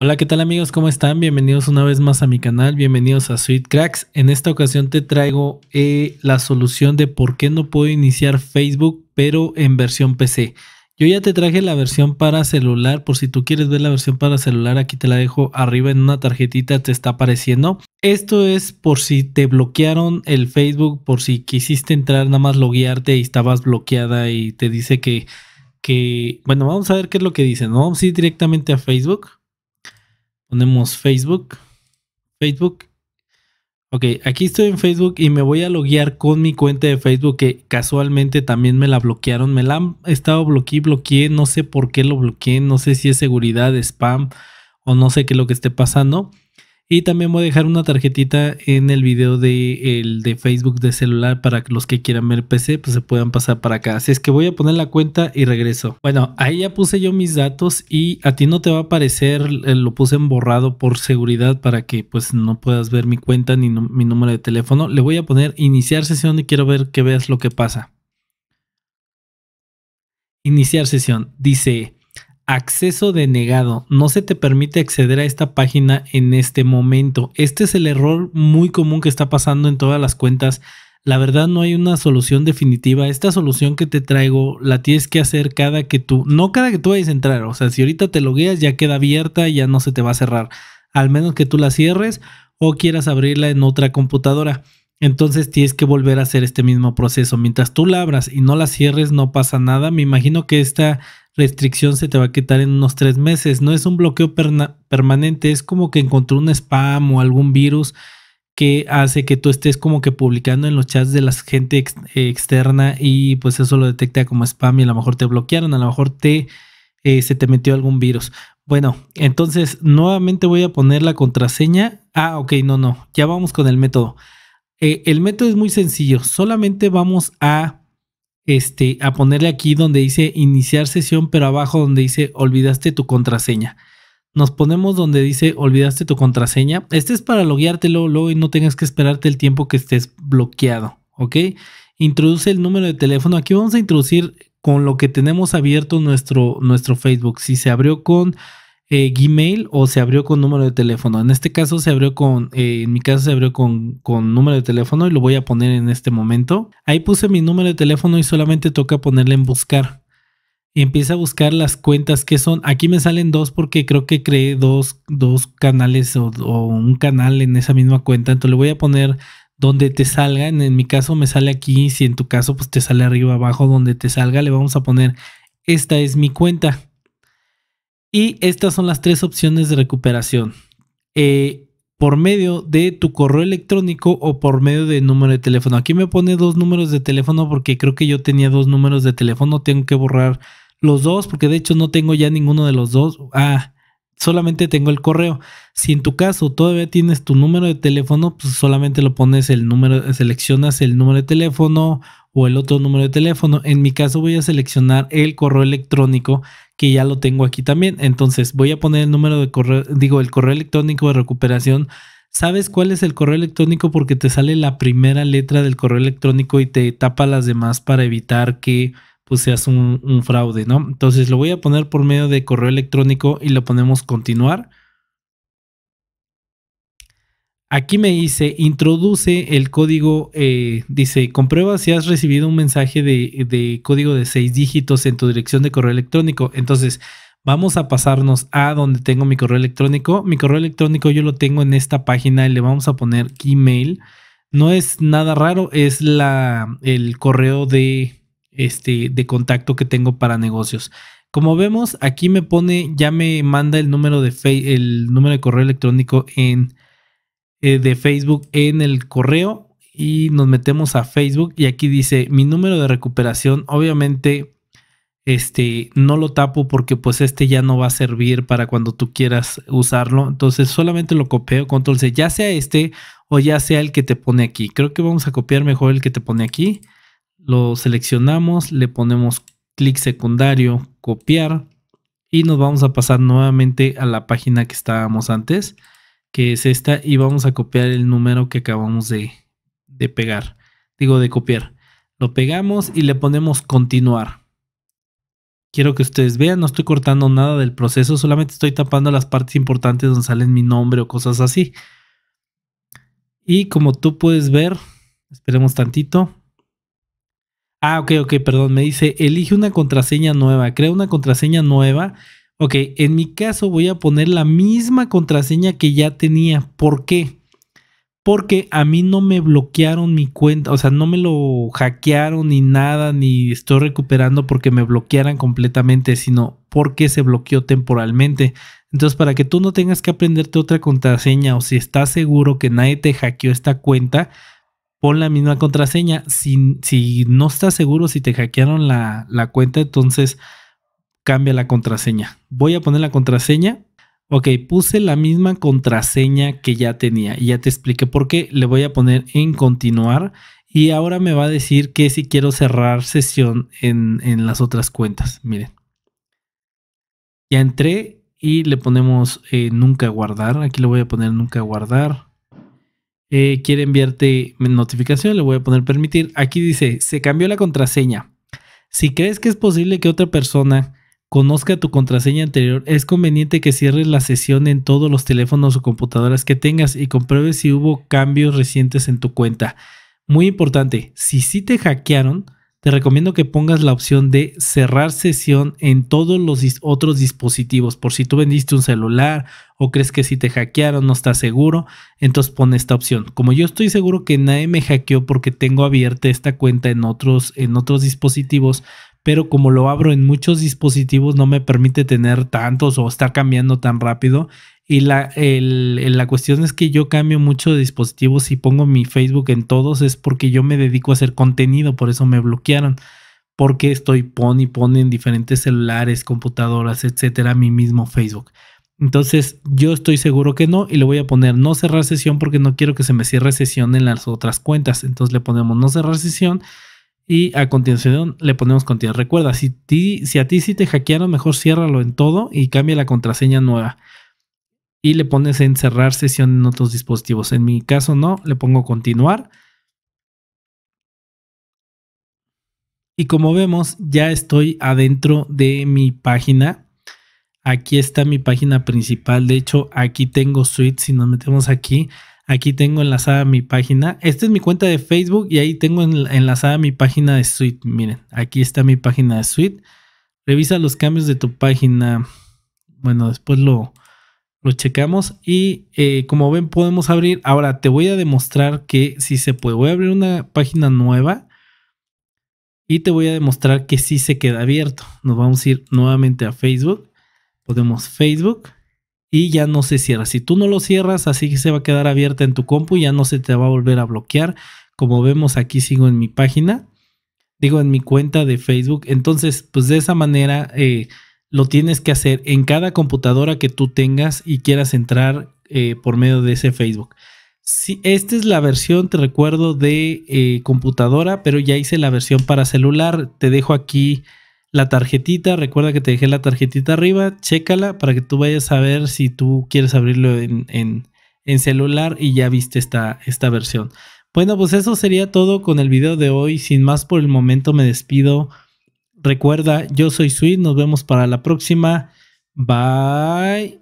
Hola, ¿qué tal amigos? ¿Cómo están? Bienvenidos una vez más a mi canal, bienvenidos a Sweet Cracks. En esta ocasión te traigo eh, la solución de por qué no puedo iniciar Facebook, pero en versión PC. Yo ya te traje la versión para celular, por si tú quieres ver la versión para celular, aquí te la dejo arriba en una tarjetita, te está apareciendo. Esto es por si te bloquearon el Facebook, por si quisiste entrar, nada más loguearte y estabas bloqueada y te dice que... que... Bueno, vamos a ver qué es lo que dice, ¿no? Vamos a ir directamente a Facebook. Ponemos Facebook. Facebook. Ok, aquí estoy en Facebook y me voy a loguear con mi cuenta de Facebook que casualmente también me la bloquearon. Me la han estado bloqueé, bloqueé. No sé por qué lo bloqueé. No sé si es seguridad, spam o no sé qué es lo que esté pasando. Y también voy a dejar una tarjetita en el video de, de Facebook de celular para que los que quieran ver PC pues se puedan pasar para acá. Así es que voy a poner la cuenta y regreso. Bueno, ahí ya puse yo mis datos y a ti no te va a aparecer, eh, lo puse en borrado por seguridad para que pues no puedas ver mi cuenta ni mi número de teléfono. Le voy a poner iniciar sesión y quiero ver que veas lo que pasa. Iniciar sesión. Dice... Acceso denegado. No se te permite acceder a esta página en este momento. Este es el error muy común que está pasando en todas las cuentas. La verdad no hay una solución definitiva. Esta solución que te traigo la tienes que hacer cada que tú, no cada que tú vayas a entrar. O sea, si ahorita te logueas ya queda abierta y ya no se te va a cerrar. Al menos que tú la cierres o quieras abrirla en otra computadora. Entonces tienes que volver a hacer este mismo proceso. Mientras tú labras y no la cierres, no pasa nada. Me imagino que esta restricción se te va a quitar en unos tres meses. No es un bloqueo permanente, es como que encontró un spam o algún virus que hace que tú estés como que publicando en los chats de la gente externa y pues eso lo detecta como spam y a lo mejor te bloquearon, a lo mejor te eh, se te metió algún virus. Bueno, entonces nuevamente voy a poner la contraseña. Ah, ok, no, no, ya vamos con el método. Eh, el método es muy sencillo. Solamente vamos a, este, a ponerle aquí donde dice iniciar sesión, pero abajo donde dice olvidaste tu contraseña. Nos ponemos donde dice olvidaste tu contraseña. Este es para logueártelo luego y no tengas que esperarte el tiempo que estés bloqueado. ¿Ok? Introduce el número de teléfono. Aquí vamos a introducir con lo que tenemos abierto nuestro, nuestro Facebook. Si se abrió con eh, Gmail o se abrió con número de teléfono. En este caso se abrió con, eh, en mi caso se abrió con, con número de teléfono y lo voy a poner en este momento. Ahí puse mi número de teléfono y solamente toca ponerle en buscar. Y empieza a buscar las cuentas que son. Aquí me salen dos porque creo que creé dos, dos canales o, un canal en esa misma cuenta. Entonces le voy a poner donde te salga. En, mi caso me sale aquí, si en tu caso pues te sale arriba, abajo, donde te salga, le vamos a poner, esta es mi cuenta. Y estas son las tres opciones de recuperación. Eh, por medio de tu correo electrónico o por medio de número de teléfono. Aquí me pone dos números de teléfono porque creo que yo tenía dos números de teléfono. Tengo que borrar los dos porque de hecho no tengo ya ninguno de los dos. Ah, solamente tengo el correo. Si en tu caso todavía tienes tu número de teléfono, pues solamente lo pones el número, seleccionas el número de teléfono o el otro número de teléfono. En mi caso voy a seleccionar el correo electrónico que ya lo tengo aquí también. Entonces voy a poner el número de correo, digo, el correo electrónico de recuperación. Sabes cuál es el correo electrónico porque te sale la primera letra del correo electrónico y te tapa las demás para evitar que pues se un, fraude, ¿no? Entonces lo voy a poner por medio de correo electrónico y le ponemos continuar. Aquí me dice, introduce el código, eh, dice, comprueba si has recibido un mensaje de, código de seis dígitos en tu dirección de correo electrónico. Entonces, vamos a pasarnos a donde tengo mi correo electrónico. Mi correo electrónico yo lo tengo en esta página y le vamos a poner email. No es nada raro, es la, el correo de este, de contacto que tengo para negocios. Como vemos, aquí me pone, ya me manda el número de, el número de correo electrónico en, eh, de Facebook en el correo y nos metemos a Facebook y aquí dice mi número de recuperación. Obviamente, este, no lo tapo porque pues este ya no va a servir para cuando tú quieras usarlo. Entonces solamente lo copio, control C, ya sea este o ya sea el que te pone aquí. Creo que vamos a copiar mejor el que te pone aquí. Lo seleccionamos, le ponemos clic secundario, copiar y nos vamos a pasar nuevamente a la página que estábamos antes, que es esta y vamos a copiar el número que acabamos de, pegar, digo de copiar. Lo pegamos y le ponemos continuar. Quiero que ustedes vean, no estoy cortando nada del proceso, solamente estoy tapando las partes importantes donde salen mi nombre o cosas así. Y como tú puedes ver, esperemos tantito, Ah, ok, ok, perdón. Me dice, elige una contraseña nueva, crea una contraseña nueva. Ok, en mi caso voy a poner la misma contraseña que ya tenía. ¿Por qué? Porque a mí no me bloquearon mi cuenta, o sea, no me lo hackearon ni nada, ni estoy recuperando porque me bloquearan completamente, sino porque se bloqueó temporalmente. Entonces, para que tú no tengas que aprenderte otra contraseña o si estás seguro que nadie te hackeó esta cuenta, pon la misma contraseña. Si, si no estás seguro si te hackearon la, cuenta, entonces cambia la contraseña. Voy a poner la contraseña. Ok, puse la misma contraseña que ya tenía y ya te expliqué por qué. Le voy a poner en continuar y ahora me va a decir que si quiero cerrar sesión en, las otras cuentas. Miren. Ya entré y le ponemos eh, nunca guardar. Aquí le voy a poner nunca guardar. Eh, quiere enviarte notificación, le voy a poner permitir. Aquí dice, se cambió la contraseña. Si crees que es posible que otra persona conozca tu contraseña anterior, es conveniente que cierres la sesión en todos los teléfonos o computadoras que tengas y compruebes si hubo cambios recientes en tu cuenta. Muy importante, si sí te hackearon, te recomiendo que pongas la opción de cerrar sesión en todos los otros dispositivos. Por si tú vendiste un celular o crees que si te hackearon no estás seguro, entonces pon esta opción. Como yo estoy seguro que nadie me hackeó porque tengo abierta esta cuenta en otros, en otros dispositivos, pero como lo abro en muchos dispositivos no me permite tener tantos o estar cambiando tan rápido. Y la, la cuestión es que yo cambio mucho de dispositivos y pongo mi Facebook en todos, es porque yo me dedico a hacer contenido, por eso me bloquearon. Porque estoy pon y pone en diferentes celulares, computadoras, etcétera, mi mismo Facebook. Entonces, yo estoy seguro que no y le voy a poner no cerrar sesión porque no quiero que se me cierre sesión en las otras cuentas. Entonces le ponemos no cerrar sesión y a continuación le ponemos continuar. Recuerda, si, si a ti sí te hackearon, mejor ciérralo en todo y cambia la contraseña nueva y le pones en cerrar sesión en otros dispositivos. En mi caso no, le pongo continuar. Y como vemos, ya estoy adentro de mi página. Aquí está mi página principal. De hecho, aquí tengo suite. Si nos metemos aquí, aquí tengo enlazada mi página. Esta es mi cuenta de Facebook y ahí tengo enlazada mi página de suite. Miren, aquí está mi página de suite. Revisa los cambios de tu página. Bueno, después lo, lo checamos y eh, como ven podemos abrir. Ahora te voy a demostrar que sí se puede. Voy a abrir una página nueva y te voy a demostrar que sí se queda abierto. Nos vamos a ir nuevamente a Facebook. Podemos Facebook y ya no se cierra. Si tú no lo cierras, así que se va a quedar abierta en tu compu y ya no se te va a volver a bloquear. Como vemos aquí sigo en mi página, digo en mi cuenta de Facebook. Entonces, pues de esa manera... Eh, lo tienes que hacer en cada computadora que tú tengas y quieras entrar eh, por medio de ese Facebook. si esta es la versión, te recuerdo, de eh, computadora, pero ya hice la versión para celular. Te dejo aquí la tarjetita. Recuerda que te dejé la tarjetita arriba. Chécala para que tú vayas a ver si tú quieres abrirlo en, en, celular y ya viste esta, esta versión. Bueno, pues eso sería todo con el video de hoy. Sin más por el momento me despido. Recuerda, yo soy Sweet, nos vemos para la próxima. Bye.